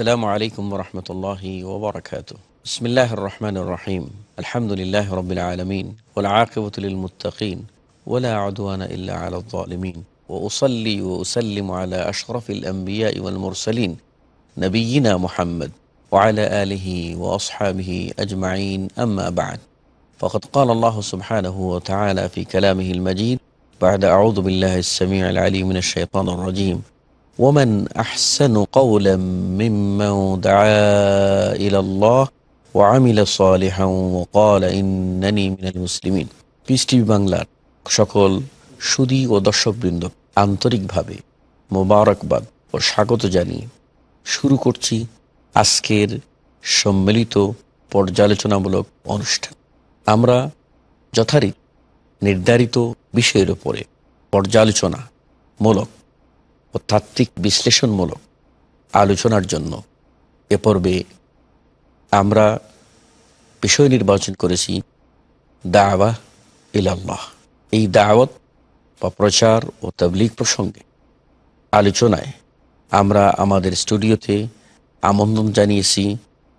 السلام عليكم ورحمة الله وبركاته بسم الله الرحمن الرحيم الحمد لله رب العالمين والعاقبة للمتقين ولا عدوان إلا على الظالمين وأصلي وأسلم على أشرف الأنبياء والمرسلين نبينا محمد وعلى آله وأصحابه أجمعين أما بعد فقد قال الله سبحانه وتعالى في كلامه المجيد بعد أعوذ بالله السميع العليم من الشيطان الرجيم women আহসানু কৌলম মিম্মাউ দা ইলাল্লাহ ও আমিলা সালিহাউ call ইন্নানি মিনাল মুসলিমিন পিস টিভি বাংলার সকল সুদী ও দর্শকবৃন্দ আন্তরিকভাবে মোবারকবাদ ও স্বাগত জানিয়ে শুরু করছি আজকের সম্মিলিত পর্যালোচনামূলক অনুষ্ঠান আমরা যথারীতি নির্ধারিত বিষয়ের উপরে পর্যালোচনা মূলক ও তাত্ত্বিক বিশ্লেষণমূলক আলোচনার জন্য এ পর্বে আমরা বিষয় নির্বাচন করেছি দাওয়া ইলাল্লাহ এই দাওয়াত বা প্রচার ও তাবলিগ প্রসঙ্গে আলোচনায় আমরা আমাদের স্টুডিওতে আমন্ত্রণ জানিয়েছি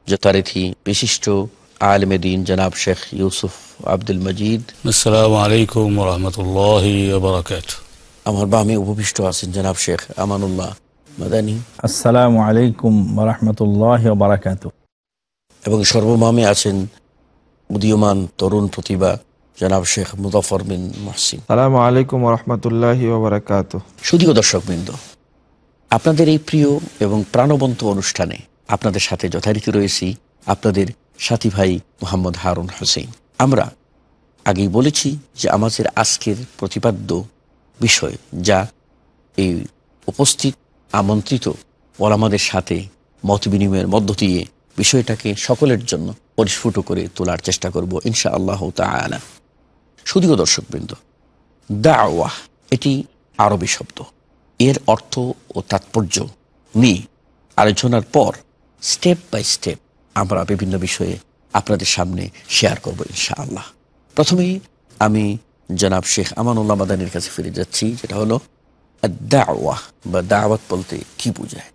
যথারীতি বিশিষ্ট আলম দিন জনাব শেখ ইউসুফ আব্দুল মজিদ আসসালামু আলাইকুম রহমতুল্লাহ আমার বামে উপবিষ্ট আছেন জনাব শেখ আমানুল্লাহ মাদানী আসসালামু আলাইকুম রহমতুল্লাহ বারাকাত এবং সর্বমামে আছেন উদীয়মান তরুণ প্রতিভা জনাব শেখ মুজাফর বিন মহসিন সালাম আলাইকুম রহমতুল্লাহ বারাকাত সুদীয় দর্শকবৃন্দ আপনাদের এই প্রিয় এবং প্রাণবন্ত অনুষ্ঠানে আপনাদের সাথে যথারীতি রয়েছি আপনাদের সাথী ভাই মোহাম্মদ হারুন হোসেন আমরা আগেই বলেছি যে আমাদের আজকের প্রতিপাদ্য বিষয় যা এই উপস্থিত আমন্ত্রিত ওলামাদের সাথে মত বিনিময়ের মধ্য দিয়ে বিষয়টাকে সকলের জন্য পরিস্ফুট করে তোলার চেষ্টা করব ইনশা আল্লাহ তালা শুধুও দর্শকবৃন্দ দাওয়া এটি আরবি শব্দ এর অর্থ ও তাৎপর্য নিয়ে আলোচনার পর স্টেপ বাই স্টেপ আমরা বিভিন্ন বিষয়ে আপনাদের সামনে শেয়ার করব ইনশা আল্লাহ প্রথমেই আমি জনাব শেখ আমানুল্লাহ মাদানির কাছে ফিরে যাচ্ছি যেটা হলো দাওয়া বা দাওয়াত বলতে কি বোঝায়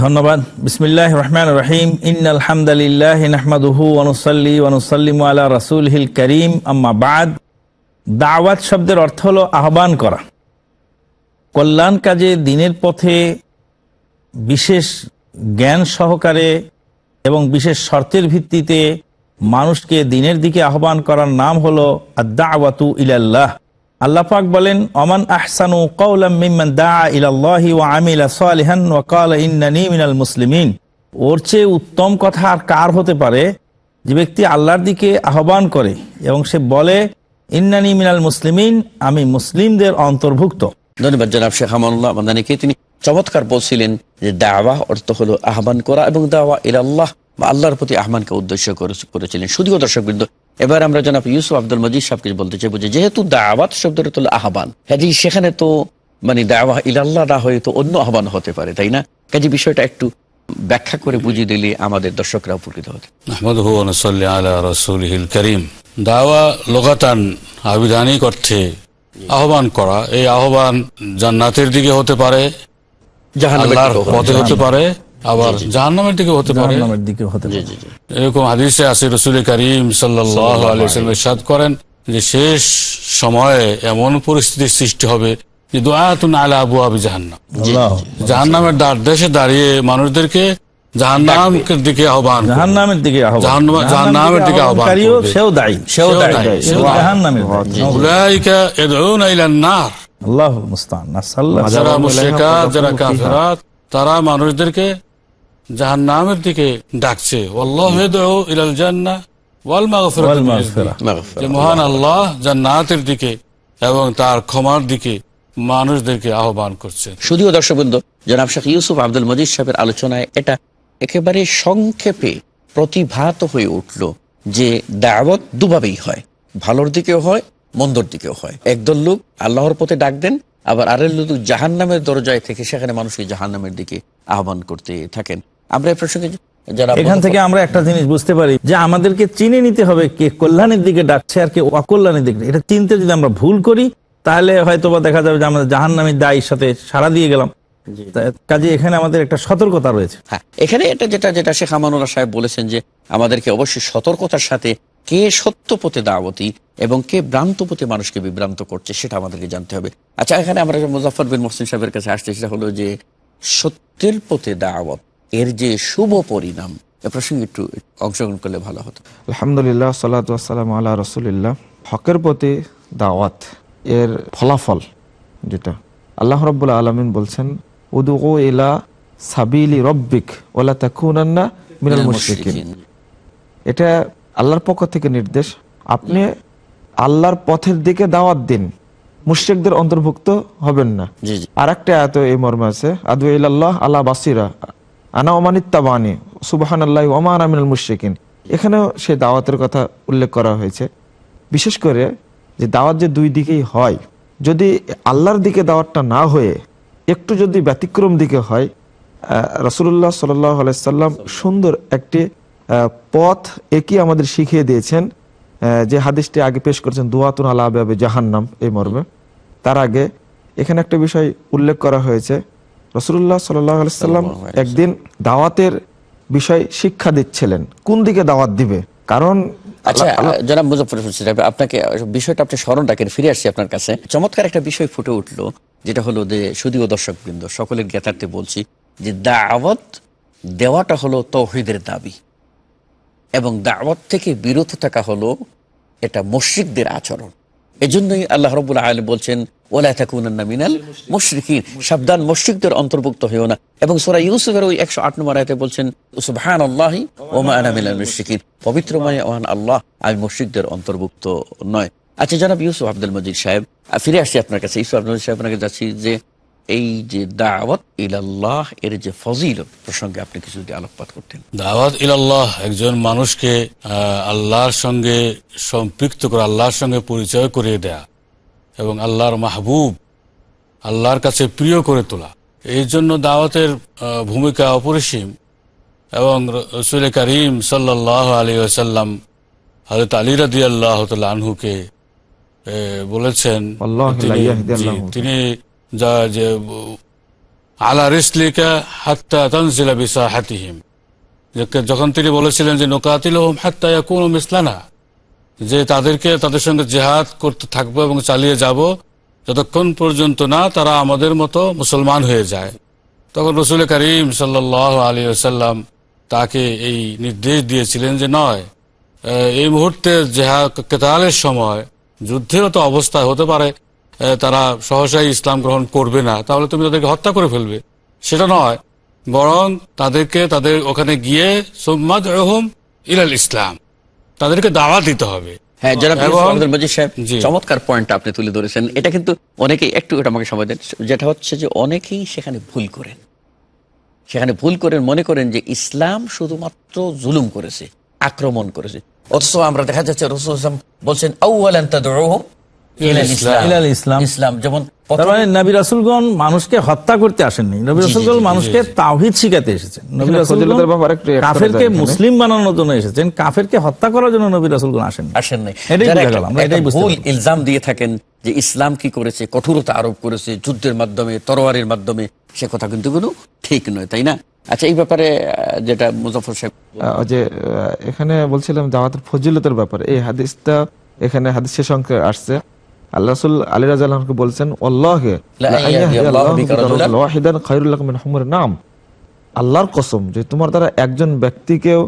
ধন্যবাদ বিসমিল্লাহ রহমান রহিম ইন আলহামদুলিল্লাহ নাহমাদুহু অনুসল্লি অনুসল্লিম আলা রাসুল হিল করিম আম্মাবাদ দাওয়াত শব্দের অর্থ হলো আহ্বান করা কল্যাণ কাজে দিনের পথে বিশেষ জ্ঞান সহকারে এবং বিশেষ শর্তের ভিত্তিতে মানুষকে দিনের দিকে আহ্বান করার নাম হলো আদাওয়াতু ইলাল্লাহ আল্লাহ বলেন অমান আহসানু কওলাম ওয়া আমিলা মুসলিমিন ওর চেয়ে উত্তম কথা আর কার হতে পারে যে ব্যক্তি আল্লাহর দিকে আহ্বান করে এবং সে বলে ইন্নানি মিনাল মুসলিমিন আমি মুসলিমদের অন্তর্ভুক্ত ধন্যবাদ জনাব শেখ হামানুল্লাহ তিনি চমৎকার বলছিলেন যে দাওয়া অর্থ হলো আহ্বান করা এবং দাওয়া ইলাল্লাহ বা আল্লাহর প্রতি আহমানকে উদ্দেশ্য করেছিলেন শুধুও দর্শকবৃন্দ এবার আমরা জনাব ইউসুফ আব্দুল মজিদ সাহেবকে বলতে চাইবো যেহেতু দাওয়াত শব্দটা তোলা আহ্বান হ্যাঁ সেখানে তো মানে দাওয়া ইলাল্লাহ না হয়ে তো অন্য আহ্বান হতে পারে তাই না কাজে বিষয়টা একটু ব্যাখ্যা করে বুঝিয়ে দিলে আমাদের দর্শকরা উপকৃত হতে করিম দাওয়া লোকাতান আবিধানিক অর্থে আহ্বান করা এই আহ্বান জান্নাতের দিকে হতে পারে আল্লাহর পথে হতে পারে আবার জাহান্নামের দিকে হতে পারে জাহান্নামের দিকে হতে পারে এরকম হাদিসে আছে সাল্লাল্লাহু আলাইহি ইরশাদ করেন যে শেষ সময়ে এমন পরিস্থিতির সৃষ্টি হবে যে আলা জাহান্নাম জাহান্নামের দ্বার দেশে দাঁড়িয়ে মানুষদেরকে জাহান্নামের দিকে আহ্বান জাহান্নামের দিকে আহ্বান জাহান্নামের দিকে আহ্বান সেও দায়ী সেও দায়ী উলাইকা নার আল্লাহু যারা মুশরিকা যারা কাফিরাত তারা মানুষদেরকে জাহান নামের দিকে ডাকছে মহান আল্লাহ জান্নাতের দিকে এবং তার ক্ষমার দিকে মানুষদেরকে আহ্বান করছে শুধুও দর্শক বৃন্দ জনাব শেখ ইউসুফ আব্দুল মজিদ সাহেবের আলোচনায় এটা একেবারে সংক্ষেপে প্রতিভাত হয়ে উঠল যে দাওয়াত দুভাবেই হয় ভালোর দিকেও হয় মন্দর দিকেও হয় একদল লোক আল্লাহর পথে ডাক দেন আবার আরেল লোক জাহান নামের দরজায় থেকে সেখানে মানুষকে জাহান নামের দিকে আহ্বান করতে থাকেন আমরা এই প্রসঙ্গে এখান থেকে আমরা একটা জিনিস বুঝতে পারি যে আমাদেরকে চিনে নিতে হবে কে কল্যাণের দিকে ডাকছে আর কে অকল্যাণের দিকে এটা চিনতে যদি আমরা ভুল করি তাহলে হয়তো দেখা যাবে যে আমাদের জাহান নামের দায়ের সাথে সারা দিয়ে গেলাম কাজে এখানে আমাদের একটা সতর্কতা রয়েছে হ্যাঁ, এখানে এটা যেটা যেটা শেখ আমানুল্লাহ সাহেব বলেছেন যে আমাদেরকে অবশ্যই সতর্কতার সাথে কে সত্য পথে দাওয়াতি এবং কে ভ্রান্ত পথে মানুষকে বিভ্রান্ত করছে সেটা আমাদেরকে জানতে হবে আচ্ছা এখানে আমরা মুজাফর বিন মোহসিন সাহেবের কাছে আসছি সেটা হলো যে সত্যের পথে দাওয়াত এর যে শুভ পরিণাম এ প্রসঙ্গে একটু অংশগ্রহণ করলে ভালো হতো আলহামদুলিল্লাহ সাল্লাম আল্লাহ রসুলিল্লাহ হকের প্রতি দাওয়াত এর ফলাফল যেটা আল্লাহ রব্বুল্লা আলমিন বলছেন উদু ইলা সাবিলি রব্বিক ওলা তাকুনান্না মিনাল মুশরিকিন এটা আল্লাহর পক্ষ থেকে নির্দেশ আপনি আল্লাহর পথের দিকে দাওয়াত দিন মুশ্রিকদের অন্তর্ভুক্ত হবেন না আর একটা এত এই মর্মে আছে আদু ইল্লাহ আল্লাহ বাসিরা আনা ওমানিত্তাবানি সুবাহান আল্লাহ ওমান আমিনুল মুশিকিন এখানেও সে দাওয়াতের কথা উল্লেখ করা হয়েছে বিশেষ করে যে দাওয়াত যে দুই দিকেই হয় যদি আল্লাহর দিকে দাওয়াতটা না হয়ে একটু যদি ব্যতিক্রম দিকে হয় রসুল্লাহ সাল্লাহ সাল্লাম সুন্দর একটি পথ একই আমাদের শিখিয়ে দিয়েছেন যে হাদিসটি আগে পেশ করেছেন দুয়াতুন আলা আবে জাহান্নাম এই মর্মে তার আগে এখানে একটা বিষয় উল্লেখ করা হয়েছে রসুল্লাহ সাল্লাম একদিন দাওয়াতের বিষয় শিক্ষা দিচ্ছিলেন কোন দিকে দাওয়াত দিবে কারণ আচ্ছা, আপনাকে বিষয়টা ফিরে আসছি আপনার কাছে চমৎকার একটা বিষয় ফুটে উঠলো যেটা হলো যে সুদীয় সকলের জ্ঞাতার্থে বলছি যে দাওয়াত দেওয়াটা হলো দাবি এবং দাওয়াত থেকে বিরত থাকা হলো এটা মসজিদদের আচরণ এজন্যই আল্লাহ রবুল্লা আলী বলছেন সাবধান অন্তর্ভুক্ত আচ্ছা, সাহেব ফিরে আসছি আপনার কাছে আপনাকে যাচ্ছি যে এই যে দাওয়াত ইলাল্লাহ এর যে প্রসঙ্গে আপনি কিছু যদি আলোকপাত করতেন দাওয়াত ইলাল্লাহ একজন মানুষকে আল্লাহর সঙ্গে সম্পৃক্ত করে আল্লাহর সঙ্গে পরিচয় করিয়ে দেয়া এবং আল্লাহর মাহবুব আল্লাহর কাছে প্রিয় করে তোলা এই জন্য দাওয়াতের ভূমিকা অপরিসীম এবং রসুল করিম সাল্লাহ আলী আসাল্লাম হজরত আলী রাদি আল্লাহ আনহুকে বলেছেন তিনি যা যে আলা রিসলিকা হাত্তা তনসিলা বিশা হাতিহিম যখন তিনি বলেছিলেন যে নৌকাতিল হাত্তা কোন মিসলানা যে তাদেরকে তাদের সঙ্গে জেহাদ করতে থাকবো এবং চালিয়ে যাব যতক্ষণ পর্যন্ত না তারা আমাদের মতো মুসলমান হয়ে যায় তখন রসুল করিম সাল্লাহ আলী আসাল্লাম তাকে এই নির্দেশ দিয়েছিলেন যে নয় এই মুহূর্তে জেহাদ কেতালের সময় যুদ্ধের তো অবস্থা হতে পারে তারা সহসাই ইসলাম গ্রহণ করবে না তাহলে তুমি তাদেরকে হত্যা করে ফেলবে সেটা নয় বরং তাদেরকে তাদের ওখানে গিয়ে সোম্মাদ রহম ইলাল ইসলাম তাদেরকে দাওয়া দিতে হবে হ্যাঁ, হ্যাঁ, অনেকেই একটু আমাকে সময় দেন যেটা হচ্ছে যে অনেকেই সেখানে ভুল করেন সেখানে ভুল করেন মনে করেন যে ইসলাম শুধুমাত্র জুলুম করেছে আক্রমণ করেছে অথচ আমরা দেখা যাচ্ছে রসুল বলছেন ইসলাম কি করেছে কঠোরতা আরোপ করেছে যুদ্ধের মাধ্যমে তরোয়ারের মাধ্যমে সে কথা কিন্তু কোন ঠিক নয় তাই না আচ্ছা এই ব্যাপারে যেটা মুজাফর যে এখানে বলছিলাম দাওয়াতের ফজিলতার ব্যাপারে এই হাদিসটা এখানে হাদিসের সংখ্যা আসছে আল্লাহর কসম যে তোমার দ্বারা একজন ব্যক্তিকেও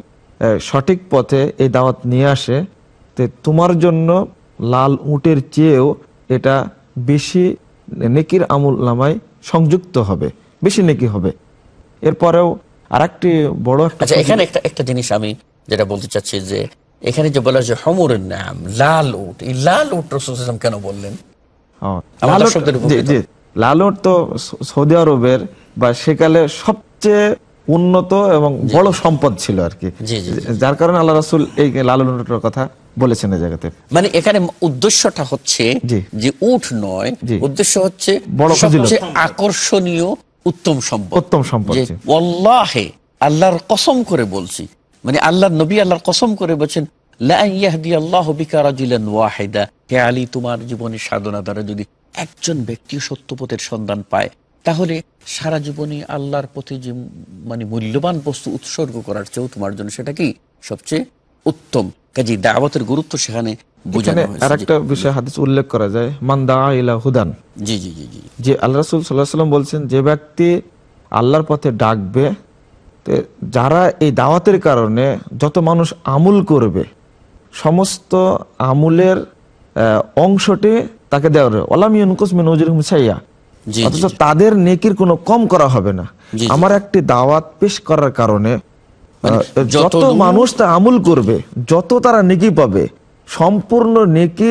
সঠিক পথে এই দাওয়াত নিয়ে আসে তোমার জন্য লাল উটের চেয়েও এটা বেশি নেকির আমুল নামায় সংযুক্ত হবে বেশি নেকি হবে এরপরেও আর একটি বড় একটা আচ্ছা, এখানে একটা একটা জিনিস আমি যেটা বলতে চাচ্ছি যে এখানে যে বলা যে হমরের নাম লাল উঠ এই লাল উঠ রসুলাম কেন বললেন লাল উঠ তো সৌদি আরবের বা সেকালে সবচেয়ে উন্নত এবং বড় সম্পদ ছিল আর কি যার কারণে আল্লাহ রাসুল এই লাল লালুটের কথা বলেছেন এই জায়গাতে মানে এখানে উদ্দেশ্যটা হচ্ছে যে উঠ নয় উদ্দেশ্য হচ্ছে সবচেয়ে আকর্ষণীয় উত্তম সম্পদ উত্তম সম্পদ আল্লাহর কসম করে বলছি মানে আল্লাহ নবী আল্লাহর কসম করে বলছেন সাধনা দ্বারা যদি একজন ব্যক্তি সত্যপথের সন্ধান পায় তাহলে সারা জীবনে আল্লাহর যে মানে মূল্যবান বস্তু উৎসর্গ করার চেয়েও তোমার জন্য সেটা কি সবচেয়ে উত্তম কাজে দাওয়াতের গুরুত্ব সেখানে বিষয় হাদিস উল্লেখ করা যায় হুদান জি জি জি জি যে আল্লাহ বলছেন যে ব্যক্তি আল্লাহর পথে ডাকবে যারা এই দাওয়াতের কারণে যত মানুষ আমুল করবে সমস্ত আমুলের অংশটি তাকে দেওয়া হবে তাদের নেকির কোনো কম করা হবে না আমার একটি দাওয়াত পেশ করার কারণে মানে যত মানুষ তা আমুল করবে যত তারা নেকি পাবে সম্পূর্ণ নেকি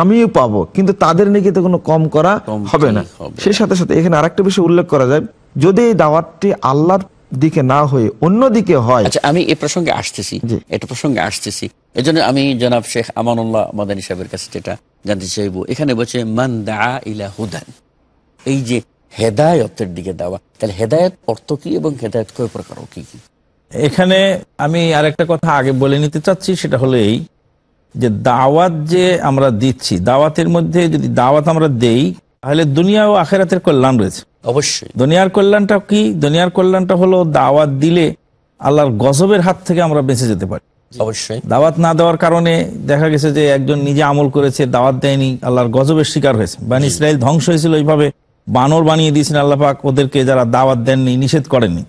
আমিও পাবো কিন্তু তাদের নেকিতে কোনো কম করা হবে না সেই সাথে সাথে এখানে আরেকটা বিষয় উল্লেখ করা যায় যদি এই দাওয়াতটি আল্লাহর দিকে না হয়ে অন্য দিকে হয় আচ্ছা আমি এ প্রসঙ্গে আসতেছি এটা প্রসঙ্গে আসতেছি এজন্য আমি জনাব শেখ আমানুল্লাহ মাদানী সাহেবের কাছে যেটা জানতে চাইবো এখানে বলছে মান দা ইলা হুদান এই যে হেদায়তের দিকে দেওয়া তাহলে হেদায়ত অর্থ কি এবং হেদায়ত কয় প্রকার কি কি এখানে আমি আরেকটা কথা আগে বলে নিতে চাচ্ছি সেটা হলো এই যে দাওয়াত যে আমরা দিচ্ছি দাওয়াতের মধ্যে যদি দাওয়াত আমরা দেই তাহলে দুনিয়া ও আখেরাতের কল্যাণ রয়েছে অবশ্যই দুনিয়ার কল্যাণটা কি দুনিয়ার কল্যাণটা হলো দাওয়াত দিলে আল্লাহর গজবের হাত থেকে আমরা বেঁচে যেতে পারি অবশ্যই দাওয়াত না দেওয়ার কারণে দেখা গেছে যে একজন নিজে আমল করেছে দাওয়াত দেয়নি আল্লাহর গজবের শিকার হয়েছে বান ইসরায়েল ধ্বংস হয়েছিল ওইভাবে বানর বানিয়ে দিয়েছেন আল্লাহ ওদেরকে যারা দাওয়াত দেননি নিষেধ করেননি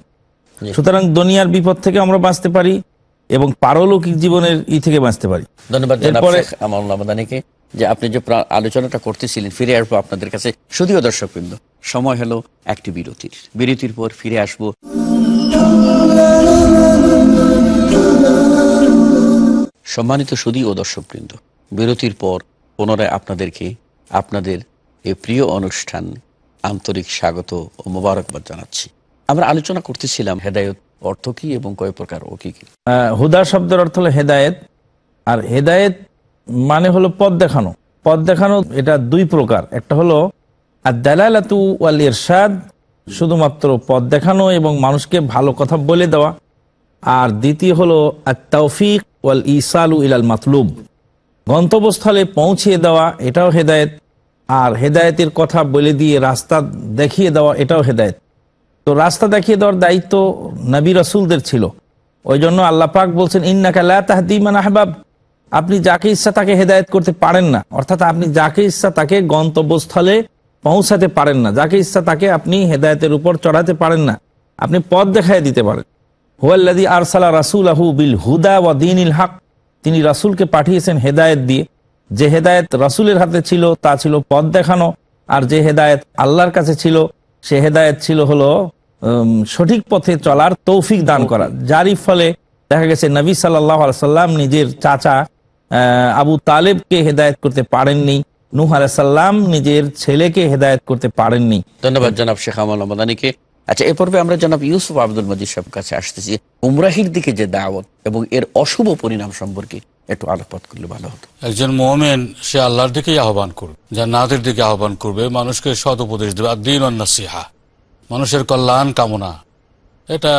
সুতরাং দুনিয়ার বিপদ থেকে আমরা বাঁচতে পারি এবং পারলৌকিক জীবনের ই থেকে বাঁচতে পারি ধন্যবাদ এরপরে আমার যে আপনি যে আলোচনাটা করতেছিলেন ফিরে আসবো আপনাদের কাছে শুধুও বৃন্দ সময় হলো একটি বিরতির বিরতির পর ফিরে আসবো সম্মানিত সুদী ও বৃন্দ বিরতির পর পুনরায় আপনাদেরকে আপনাদের এই প্রিয় অনুষ্ঠান আন্তরিক স্বাগত ও মোবারকবাদ জানাচ্ছি আমরা আলোচনা করতেছিলাম হেদায়ত অর্থ কি এবং কয় প্রকার ও কি হুদা শব্দের অর্থ হলো হেদায়েত আর হেদায়েত মানে হলো পদ দেখানো পদ দেখানো এটা দুই প্রকার একটা হলো আর দালালাতু ওয়াল ইরশাদ শুধুমাত্র পদ দেখানো এবং মানুষকে ভালো কথা বলে দেওয়া আর দ্বিতীয় হলো আর তৌফিক ওয়াল ইসালু ইলাল মাতলুব গন্তব্যস্থলে পৌঁছিয়ে দেওয়া এটাও হেদায়েত আর হেদায়েতের কথা বলে দিয়ে রাস্তা দেখিয়ে দেওয়া এটাও হেদায়েত তো রাস্তা দেখিয়ে দেওয়ার দায়িত্ব নবী রসুলদের ছিল ওই জন্য আল্লাহ পাক বলছেন লা তাহদি মান আহবাব আপনি যাকে ইচ্ছা তাকে হেদায়ত করতে পারেন না অর্থাৎ আপনি যাকে ইচ্ছা তাকে গন্তব্যস্থলে পৌঁছাতে পারেন না যাকে ইচ্ছা তাকে আপনি হেদায়তের উপর চড়াতে পারেন না আপনি পথ দেখায় দিতে পারেন হুয়াল্লাদি আরসালা রাসুল আহু বিল হুদা ওয়া দিন ইল হক তিনি রাসুলকে পাঠিয়েছেন হেদায়ত দিয়ে যে হেদায়ত রাসুলের হাতে ছিল তা ছিল পথ দেখানো আর যে হেদায়ত আল্লাহর কাছে ছিল সে হেদায়ত ছিল হলো সঠিক পথে চলার তৌফিক দান করা যারই ফলে দেখা গেছে নবী সাল্লাহ সাল্লাম নিজের চাচা আবু তালেবকে হেদায়ত করতে পারেননি নুহ আলাইসাল্লাম নিজের ছেলেকে হেদায়ত করতে পারেননি ধন্যবাদ জানাব শেখ আমল আমাদানিকে আচ্ছা এ পর্বে আমরা জনাব ইউসুফ আব্দুল মজিদ সাহেব কাছে আসতেছি উমরাহির দিকে যে দাওয়াত এবং এর অশুভ পরিণাম সম্পর্কে একটু আলোকপাত করলে ভালো হতো একজন মোমেন সে আল্লাহর দিকেই আহ্বান করবে নাদের দিকে আহ্বান করবে মানুষকে সদ উপদেশ দেবে আর দিন সিহা মানুষের কল্যাণ কামনা এটা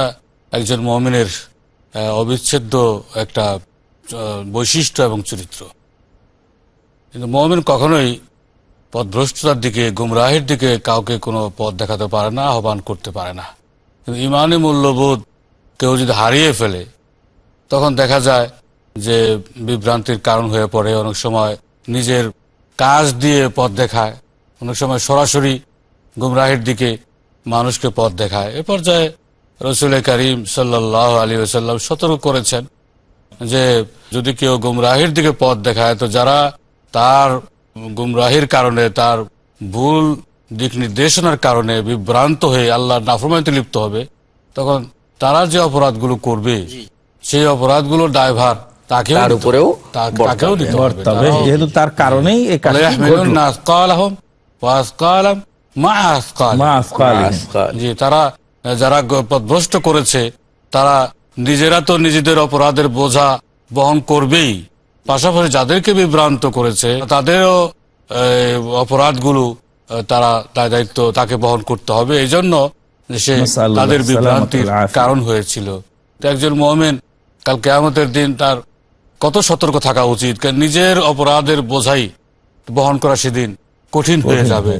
একজন মোমিনের অবিচ্ছেদ্য একটা বৈশিষ্ট্য এবং চরিত্র কিন্তু মমিন কখনোই পথভ্রষ্টতার দিকে গুমরাহের দিকে কাউকে কোনো পথ দেখাতে পারে না আহ্বান করতে পারে না কিন্তু ইমানই মূল্যবোধ কেউ যদি হারিয়ে ফেলে তখন দেখা যায় যে বিভ্রান্তির কারণ হয়ে পড়ে অনেক সময় নিজের কাজ দিয়ে পথ দেখায় অনেক সময় সরাসরি গুমরাহের দিকে মানুষকে পথ দেখায় এ পর্যায়ে রসুল করিম সাল্লাহ আলী সাল্লাম সতর্ক করেছেন যে যদি কেউ গুমরাহির দিকে পথ দেখায় তো যারা তার গুমরাহির কারণে তার ভুল দিক নির্দেশনার কারণে বিভ্রান্ত হয়ে আল্লাহর নাফরমাইতে লিপ্ত হবে তখন তারা যে অপরাধগুলো করবে সেই অপরাধগুলোর ড্রাইভার তার তার তারা যারা পথভ্রষ্ট করেছে তারা নিজেরা তো নিজেদের অপরাধের বোঝা বহন করবেই পাশাপাশি যাদেরকে বিভ্রান্ত করেছে তাদেরও অপরাধগুলো তারা তার দায়িত্ব তাকে বহন করতে হবে এই জন্য সে তাদের বিভ্রান্তির কারণ হয়েছিল একজন মোহামেন কাল কেয়ামতের দিন তার কত সতর্ক থাকা উচিত নিজের অপরাধের বোঝাই বহন করা সেদিন কঠিন হয়ে যাবে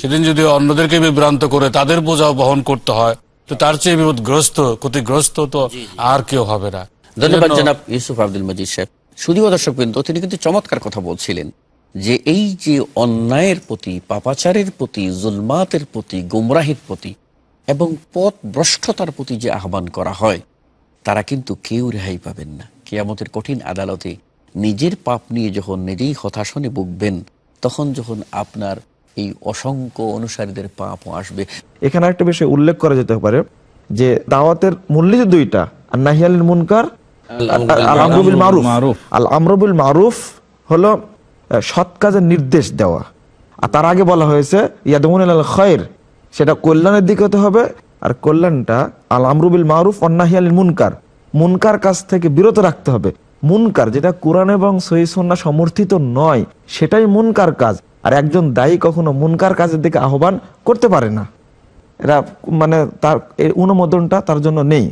সেদিন যদি অন্যদেরকে বিভ্রান্ত করে তাদের বোঝাও বহন করতে হয় তো তার চেয়ে বিপদগ্রস্ত ক্ষতিগ্রস্ত তো আর কেউ হবে না ধন্যবাদ জানাব ইউসুফ আব্দুল মজিদ সাহেব শুধুও দর্শক বিন্দু তিনি কিন্তু চমৎকার কথা বলছিলেন যে এই যে অন্যায়ের প্রতি পাপাচারের প্রতি জুলমাতের প্রতি গুমরাহির প্রতি এবং পথ ভ্রষ্টতার প্রতি যে আহ্বান করা হয় তারা কিন্তু কেউ রেহাই পাবেন না কেয়ামতের কঠিন আদালতে নিজের পাপ নিয়ে যখন নিজেই হতাশনে বুকবেন তখন যখন আপনার এই অসংখ্য অনুসারীদের পাপ আসবে এখানে একটা বিষয় উল্লেখ করা যেতে পারে যে দাওয়াতের মূল্য যে দুইটা আর নাহিয়াল মুনকার আল আমরুবিল মারুফ আল আমরুবিল মারুফ হলো সৎ কাজের নির্দেশ দেওয়া আর তার আগে বলা হয়েছে ইয়াদমুন আল খয়ের সেটা কল্যাণের দিকে হতে হবে আর কল্যাণটা আল আমরুবিল মারুফ অন্নাহিয়াল মুনকার মুনকার কাজ থেকে বিরত রাখতে হবে মুনকার যেটা কোরআন এবং সহি সন্না সমর্থিত নয় সেটাই মুনকার কাজ আর একজন দায়ী কখনো মুনকার কাজের দিকে আহ্বান করতে পারে না এরা মানে তার এই অনুমোদনটা তার জন্য নেই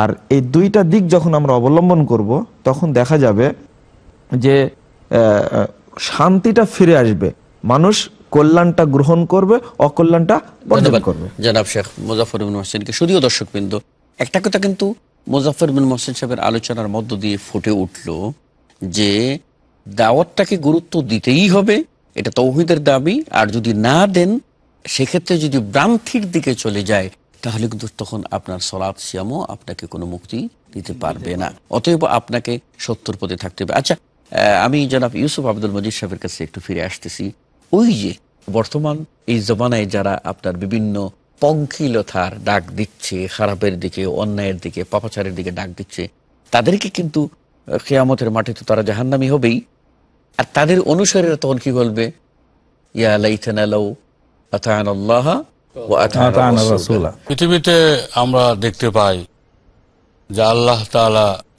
আর এই দুইটা দিক যখন আমরা অবলম্বন করব তখন দেখা যাবে যে শান্তিটা ফিরে আসবে মানুষ কল্যাণটা গ্রহণ করবে অকল্যাণটা বর্জন করবে জনাব শেখ মুজাফর বিন হোসেনকে শুধুও দর্শক বিন্দু একটা কথা কিন্তু মুজাফর বিন মোহসেন সাহেবের আলোচনার মধ্য দিয়ে ফুটে উঠল যে দাওয়াতটাকে গুরুত্ব দিতেই হবে এটা তৌহিদের দাবি আর যদি না দেন সেক্ষেত্রে যদি ভ্রান্তির দিকে চলে যায় তাহলে কিন্তু তখন আপনার সলাৎ শ্যামও আপনাকে কোনো মুক্তি দিতে পারবে না অতএব আপনাকে সত্যর পদে থাকতে হবে আচ্ছা আমি জনাব ইউসুফ আব্দুল মজিদ সাহেবের কাছে একটু ফিরে আসতেছি ওই যে বর্তমান এই জমানায় যারা আপনার বিভিন্ন পঙ্কিলতার ডাক দিচ্ছে খারাপের দিকে অন্যায়ের দিকে পাপাচারের দিকে ডাক দিচ্ছে তাদেরকে কিন্তু খেয়ামতের মাঠে তো তারা জাহান্নামি হবেই আর তাদের অনুসারীরা তখন কি বলবে পৃথিবীতে আমরা দেখতে পাই যে আল্লাহ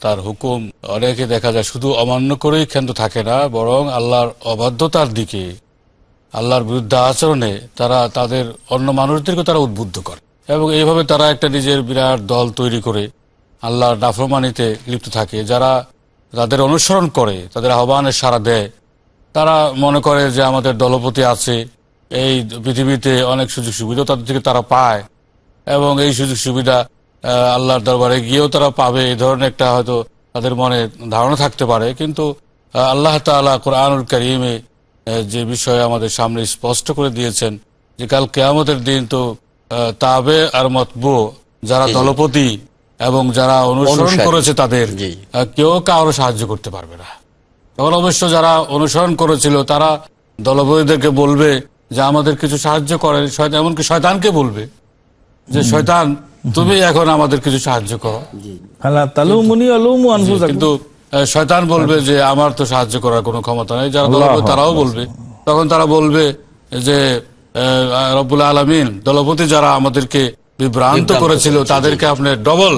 তার হুকুম অনেকে দেখা যায় শুধু অমান্য করেই ক্ষান্ত থাকে না বরং আল্লাহর অবাধ্যতার দিকে আল্লাহর বিরুদ্ধে আচরণে তারা তাদের অন্য মানুষদেরকে তারা উদ্বুদ্ধ করে এবং এইভাবে তারা একটা নিজের বিরাট দল তৈরি করে আল্লাহর নাফরমানিতে লিপ্ত থাকে যারা যাদের অনুসরণ করে তাদের আহ্বানে সাড়া দেয় তারা মনে করে যে আমাদের দলপতি আছে এই পৃথিবীতে অনেক সুযোগ সুবিধা তাদের থেকে তারা পায় এবং এই সুযোগ সুবিধা আল্লাহর দরবারে গিয়েও তারা পাবে এই ধরনের একটা হয়তো তাদের মনে ধারণা থাকতে পারে কিন্তু আল্লাহ তালা কোরআনুল করিমে যে বিষয়ে আমাদের সামনে স্পষ্ট করে দিয়েছেন যে কাল কেয়ামতের দিন তো তাবে আর মতবো যারা দলপতি এবং যারা অনুসরণ করেছে তাদের কেউ কারো সাহায্য করতে পারবে না তখন অবশ্য যারা অনুসরণ করেছিল তারা দলপতিদেরকে বলবে যে আমাদের কিছু সাহায্য করে এমনকি শয়তানকে বলবে যে শয়তান তুমি এখন আমাদের কিছু সাহায্য করো কিন্তু শয়তান বলবে আচ্ছা। যে আমার তো সাহায্য করার কোনো ক্ষমতা নেই যারা দলপতি তারাও বলবে তখন তারা বলবে যে রব্বুল আলমিন দলপতি যারা আমাদেরকে বিভ্রান্ত করেছিল তাদেরকে আপনি ডবল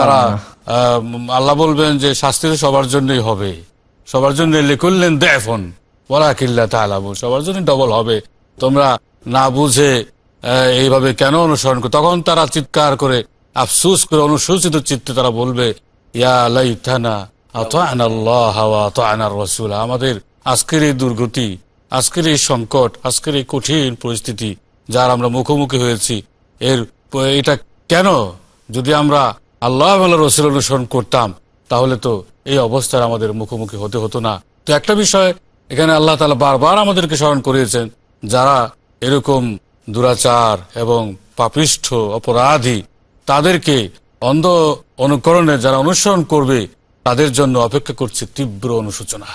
তারা আল্লাহ বলবেন যে শাস্তি সবার জন্যই হবে সবার জন্য কিল্লা সবার জন্য ডবল হবে তোমরা না বুঝে এইভাবে কেন অনুসরণ করো তখন তারা চিৎকার করে আফসুস করে অনুসূচিত চিত্তে তারা বলবে ইয়া লাইথানা আল্লাহ আমাদের আজকের এই দুর্গতি আজকের এই সংকট আজকের এই কঠিন পরিস্থিতি যার আমরা মুখোমুখি হয়েছি এর এটা কেন যদি আমরা আল্লাহ রসুল অনুসরণ করতাম তাহলে তো এই অবস্থার আমাদের মুখোমুখি হতে হতো না তো একটা বিষয় এখানে আল্লাহ তালা বারবার আমাদেরকে স্মরণ করিয়েছেন যারা এরকম দুরাচার এবং পাপিষ্ঠ অপরাধী তাদেরকে অন্ধ অনুকরণে যারা অনুসরণ করবে তাদের জন্য অপেক্ষা করছে তীব্র অনুশোচনা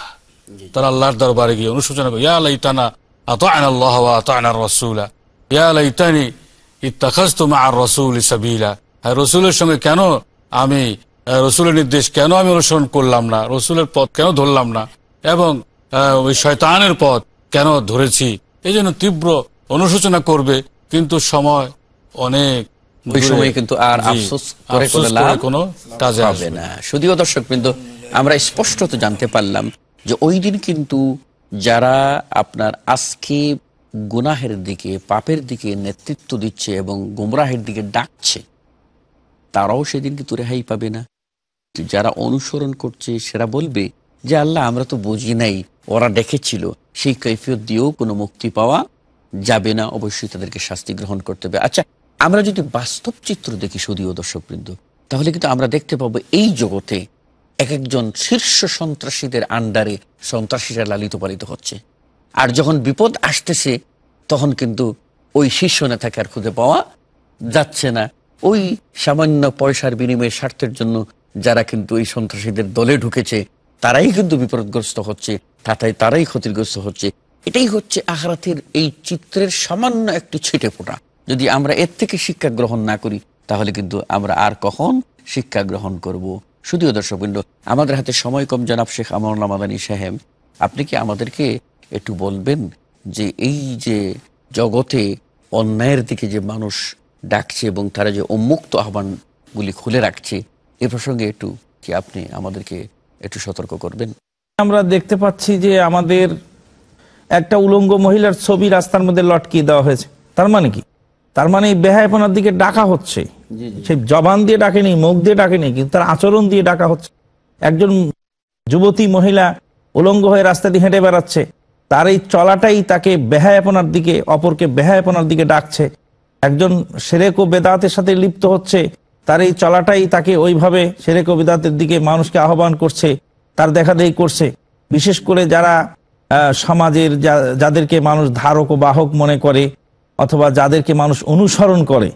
তারা আল্লাহর দরবারে গিয়ে অনুশোচনা করে ইয়া লাইতানা আতান আল্লাহ আতানা রাসূল ইয়া লাইতানি ইত্তাখাজতু মা রসুল সাবিলা হে হ্যাঁ, রাসূলের সঙ্গে কেন আমি হ্যাঁ, রাসূলের নির্দেশ কেন আমি অনুসরণ করলাম না রাসূলের পথ কেন ধরলাম না এবং হ্যাঁ, ওই শয়তানের পথ কেন ধরেছি এই তীব্র অনুশোচনা করবে কিন্তু সময় অনেক আমরা স্পষ্টত জানতে পারলাম যে ওই দিন কিন্তু যারা আপনার আজকে গুনাহের দিকে পাপের দিকে নেতৃত্ব দিচ্ছে এবং গুমরাহের দিকে ডাকছে তারাও সেদিন কিন্তু রেহাই পাবে না যারা অনুসরণ করছে সেরা বলবে যে আল্লাহ আমরা তো বুঝি নাই ওরা ডেকেছিল সেই কৈফিয়ত দিয়েও কোনো মুক্তি পাওয়া যাবে না অবশ্যই তাদেরকে শাস্তি গ্রহণ করতে হবে আচ্ছা আমরা যদি বাস্তব চিত্র দেখি সদীয় দর্শকবৃন্দ তাহলে কিন্তু আমরা দেখতে পাবো এই জগতে এক একজন শীর্ষ সন্ত্রাসীদের আন্ডারে সন্ত্রাসীরা লালিত পালিত হচ্ছে আর যখন বিপদ আসতেছে তখন কিন্তু ওই শীর্ষ নেতাকে আর খুঁজে পাওয়া যাচ্ছে না ওই সামান্য পয়সার বিনিময়ে স্বার্থের জন্য যারা কিন্তু এই সন্ত্রাসীদের দলে ঢুকেছে তারাই কিন্তু বিপদগ্রস্ত হচ্ছে তাতে তারাই ক্ষতিগ্রস্ত হচ্ছে এটাই হচ্ছে আখরাতের এই চিত্রের সামান্য একটি ছিটে ফোটা যদি আমরা এর থেকে শিক্ষা গ্রহণ না করি তাহলে কিন্তু আমরা আর কখন শিক্ষা গ্রহণ করব। শুধুও দর্শকবৃন্দ আমাদের হাতে সময় কম জনাব শেখ আমরুল মাদানী সাহেব আপনি কি আমাদেরকে একটু বলবেন যে এই যে জগতে অন্যায়ের দিকে যে মানুষ ডাকছে এবং তারা যে উন্মুক্ত আহ্বানগুলি খুলে রাখছে এ প্রসঙ্গে একটু কি আপনি আমাদেরকে একটু সতর্ক করবেন আমরা দেখতে পাচ্ছি যে আমাদের একটা উলঙ্গ মহিলার ছবি রাস্তার মধ্যে লটকিয়ে দেওয়া হয়েছে তার মানে কি তার মানে এই বেহায়পনার দিকে ডাকা হচ্ছে সে জবান দিয়ে ডাকেনি মুখ দিয়ে ডাকেনি কিন্তু তার আচরণ দিয়ে ডাকা হচ্ছে একজন যুবতী মহিলা উলঙ্গ হয়ে রাস্তা দিয়ে হেঁটে বেড়াচ্ছে তার এই চলাটাই তাকে বেহায়াপনার দিকে অপরকে বেহায়াপনার দিকে ডাকছে একজন সেরেক ও বেদাতের সাথে লিপ্ত হচ্ছে তার এই চলাটাই তাকে ওইভাবে সেরেক ও বেদাতের দিকে মানুষকে আহ্বান করছে তার দেখাদেখি করছে বিশেষ করে যারা সমাজের যাদেরকে মানুষ ধারক ও বাহক মনে করে অথবা যাদেরকে মানুষ অনুসরণ করে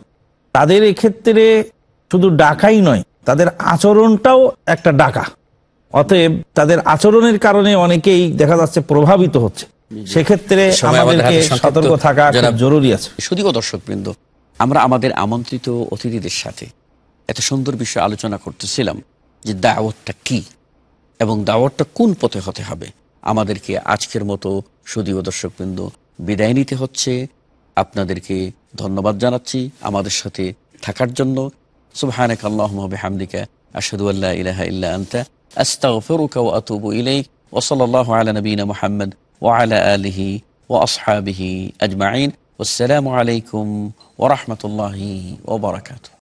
তাদের এক্ষেত্রে শুধু ডাকাই নয় তাদের আচরণটাও একটা ডাকা অতএব তাদের আচরণের কারণে অনেকেই দেখা যাচ্ছে প্রভাবিত হচ্ছে সেক্ষেত্রে আমাদেরকে সতর্ক থাকা জরুরি আছে শুধু দর্শক বৃন্দ আমরা আমাদের আমন্ত্রিত অতিথিদের সাথে এত সুন্দর বিষয় আলোচনা করতেছিলাম যে দাওয়াতটা কি এবং দাওয়াতটা কোন পথে হতে হবে আমাদেরকে আজকের মতো সুদীয় দর্শকবৃন্দ বিদায় নিতে হচ্ছে আপনাদেরকে ধন্যবাদ জানাচ্ছি আমাদের সাথে থাকার জন্য সুবহানাক আল্লাহুম্মা বিহামদিকা আশহাদু আল্লা ইলাহা ইল্লা আনতা আস্তাগফিরুকা ওয়া আতুবু ইলাইক ওয়া সাল্লাল্লাহু আলা নবিনা মুহাম্মদ ওয়া আলা আলিহি ওয়া আসহাবিহি আজমাইন والسلام عليكم ورحمة الله وبركاته